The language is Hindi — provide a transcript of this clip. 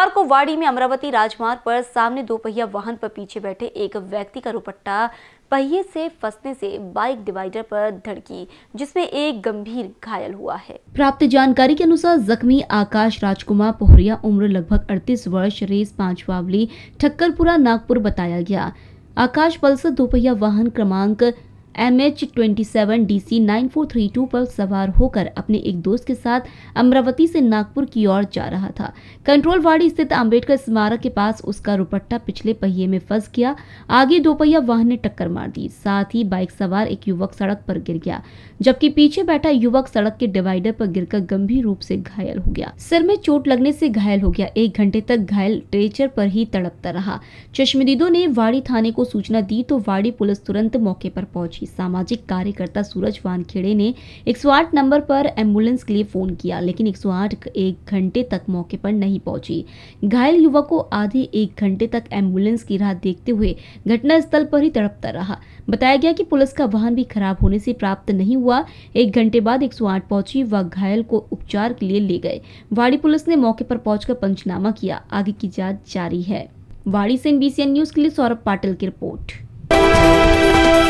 सोमवार को वाड़ी में अमरावती राजमार्ग पर सामने दो पहिया वाहन पर पीछे बैठे एक व्यक्ति का दुपट्टा पहिए से फंसने से बाइक डिवाइडर पर धड़की जिसमें एक गंभीर घायल हुआ है प्राप्त जानकारी के अनुसार जख्मी आकाश राजकुमार पोहरिया उम्र लगभग 38 वर्ष रेस पांच बावली ठक्करपुरा नागपुर बताया गया आकाश पल्सर दोपहिया वाहन क्रमांक M H twenty seven nine four three two पर सवार होकर अपने एक दोस्त के साथ अमरावती से नागपुर की ओर जा रहा था कंट्रोलवाड़ी स्थित अम्बेडकर स्मारक के पास उसका रुपट्टा पिछले पहिए में फंस गया आगे दोपहिया वाहन ने टक्कर मार दी साथ ही बाइक सवार एक युवक सड़क पर गिर गया जबकि पीछे बैठा युवक सड़क के डिवाइडर पर गिर गंभीर रूप से घायल हो गया सिर में चोट लगने से घायल हो गया एक घंटे तक घायल ट्रेचर पर ही तड़पता रहा चश्मदीदों ने वाड़ी थाने को सूचना दी तो वाड़ी पुलिस तुरंत मौके पर पहुंची प्रत्याशी सामाजिक कार्यकर्ता सूरज वानखेड़े ने 108 नंबर पर एम्बुलेंस के लिए फ़ोन किया लेकिन 108 एक घंटे तक मौके पर नहीं पहुंची घायल युवक को आधे एक घंटे तक एम्बुलेंस की राह देखते हुए घटनास्थल पर ही तड़पता रहा बताया गया कि पुलिस का वाहन भी खराब होने से प्राप्त नहीं हुआ एक घंटे बाद एक पहुंची व घायल को उपचार के लिए ले गए वाड़ी पुलिस ने मौके पर पहुंचकर पंचनामा किया आगे की जांच जारी है वाड़ी से एनबीसीएन न्यूज के लिए सौरभ पाटिल की रिपोर्ट